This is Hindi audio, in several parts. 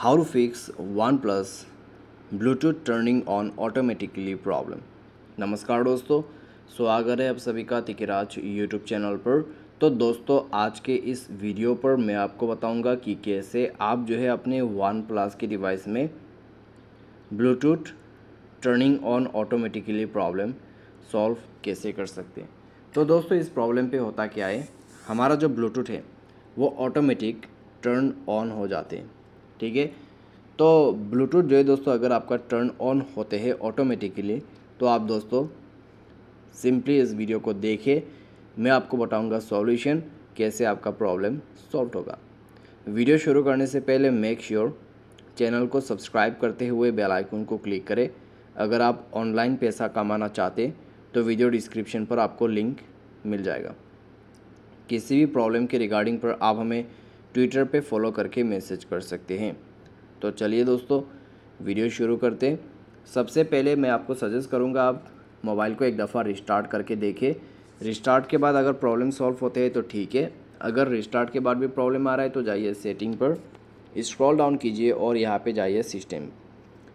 how to fix OnePlus Bluetooth turning on automatically problem नमस्कार दोस्तों स्वागत है आप सभी का तिकराज यूट्यूब चैनल पर तो दोस्तों आज के इस वीडियो पर मैं आपको बताऊंगा कि कैसे आप जो है अपने वन प्लस के डिवाइस में Bluetooth turning on automatically problem solve कैसे कर सकते हैं तो दोस्तों इस प्रॉब्लम पे होता क्या है हमारा जो ब्लूटूथ है वो ऑटोमेटिक टर्न ऑन हो जाते हैं ठीक है तो ब्लूटूथ जो है दोस्तों अगर आपका टर्न ऑन होते हैं ऑटोमेटिकली तो आप दोस्तों सिंपली इस वीडियो को देखें मैं आपको बताऊंगा सॉल्यूशन कैसे आपका प्रॉब्लम सॉल्व होगा वीडियो शुरू करने से पहले मेक श्योर sure चैनल को सब्सक्राइब करते हुए बेल आइकन को क्लिक करें अगर आप ऑनलाइन पैसा कमाना चाहते तो वीडियो डिस्क्रिप्शन पर आपको लिंक मिल जाएगा किसी भी प्रॉब्लम के रिगार्डिंग पर आप हमें ट्विटर पे फॉलो करके मैसेज कर सकते हैं तो चलिए दोस्तों वीडियो शुरू करते हैं सबसे पहले मैं आपको सजेस्ट करूँगा आप मोबाइल को एक दफ़ा रिस्टार्ट करके देखें रिस्टार्ट के बाद अगर प्रॉब्लम सॉल्व होते हैं तो ठीक है अगर रिस्टार्ट के बाद भी प्रॉब्लम आ रहा है तो जाइए सेटिंग पर स्क्रॉल डाउन कीजिए और यहाँ पे जाइए सिस्टम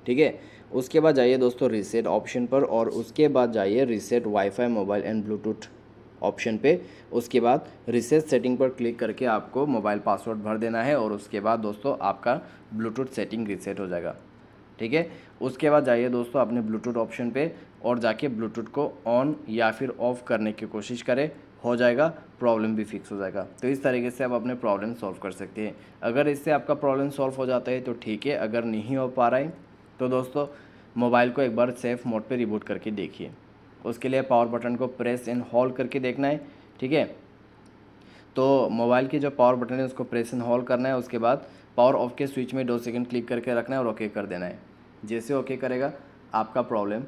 ठीक है उसके बाद जाइए दोस्तों रीसेट ऑप्शन पर और उसके बाद जाइए reset wifi mobile and Bluetooth option पे उसके बाद रिसेट सेटिंग पर क्लिक करके आपको मोबाइल पासवर्ड भर देना है और उसके बाद दोस्तों आपका ब्लूटूथ सेटिंग रिसेट हो जाएगा ठीक है उसके बाद जाइए दोस्तों अपने ब्लूटूथ ऑप्शन पे और जाके ब्लूटूथ को ऑन या फिर ऑफ़ करने की कोशिश करें हो जाएगा प्रॉब्लम भी फिक्स हो जाएगा तो इस तरीके से आप अपने प्रॉब्लम सॉल्व कर सकते हैं अगर इससे आपका प्रॉब्लम सॉल्व हो जाता है तो ठीक है अगर नहीं हो पा रहा है तो दोस्तों मोबाइल को एक बार सेफ़ मोड पर रिबूट करके देखिए उसके लिए पावर बटन को प्रेस एंड हॉल करके देखना है ठीक है तो मोबाइल की जो पावर बटन है उसको प्रेस एंड हॉल करना है उसके बाद पावर ऑफ के स्विच में दो सेकंड क्लिक करके रखना है और ओके कर देना है जैसे ओके करेगा आपका प्रॉब्लम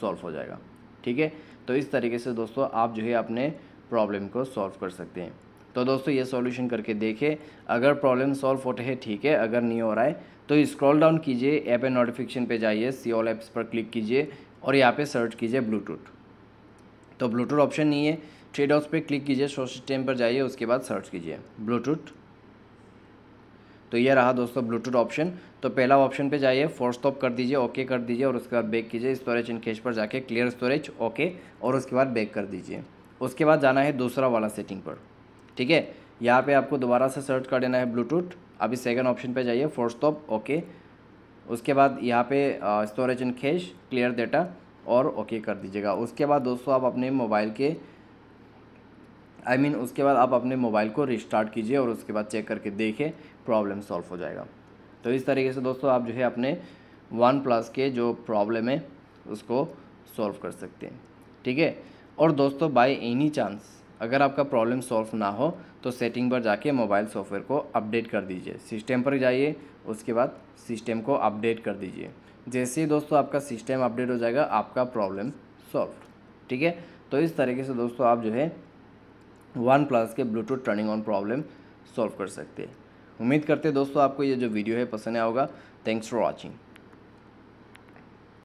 सॉल्व हो जाएगा ठीक है तो इस तरीके से दोस्तों आप जो है अपने प्रॉब्लम को सॉल्व कर सकते हैं तो दोस्तों ये सॉल्यूशन करके देखें अगर प्रॉब्लम सॉल्व होते हैं ठीक है अगर नहीं हो रहा है तो स्क्रॉल डाउन कीजिए ऐप एंड नोटिफिकेशन पे जाइए सी ऑल ऐप्स पर क्लिक कीजिए और यहाँ पे सर्च कीजिए ब्लूटूथ तो ब्लूटूथ ऑप्शन नहीं है थ्री डॉट्स पे क्लिक कीजिए शो सिस्टम पर जाइए उसके बाद सर्च कीजिए ब्लूटूथ तो ये रहा दोस्तों ब्लूटूथ ऑप्शन तो पहला ऑप्शन पे जाइए फोर स्टॉप कर दीजिए ओके कर दीजिए और उसके बाद बैक कीजिए स्टोरेज इन केस पर जाके क्लियर स्टोरेज ओके और उसके बाद बैक कर दीजिए उसके बाद जाना है दूसरा वाला सेटिंग पर ठीक है यहाँ पे आपको दोबारा से सर्च कर देना है ब्लूटूथ अभी सेकंड ऑप्शन पे जाइए फोर स्टॉप ओके उसके बाद यहाँ पे storage in cache clear data और ओके कर दीजिएगा उसके बाद दोस्तों आप अपने मोबाइल के आई I मीन mean, उसके बाद आप अपने मोबाइल को रिस्टार्ट कीजिए और उसके बाद चेक करके देखें प्रॉब्लम सॉल्व हो जाएगा तो इस तरीके से दोस्तों आप जो है अपने वन प्लस के जो प्रॉब्लम है उसको सॉल्व कर सकते हैं ठीक है और दोस्तों बाय एनी चांस अगर आपका प्रॉब्लम सॉल्व ना हो तो सेटिंग पर जाके मोबाइल सॉफ्टवेयर को अपडेट कर दीजिए सिस्टम पर जाइए उसके बाद सिस्टम को अपडेट कर दीजिए जैसे ही दोस्तों आपका सिस्टम अपडेट हो जाएगा आपका प्रॉब्लम सॉल्व ठीक है तो इस तरीके से दोस्तों आप जो है वन प्लस के Bluetooth turning on problem solve कर सकते हैं उम्मीद करते हैं दोस्तों आपको ये जो वीडियो है पसंद आया होगा थैंक्स फॉर वॉचिंग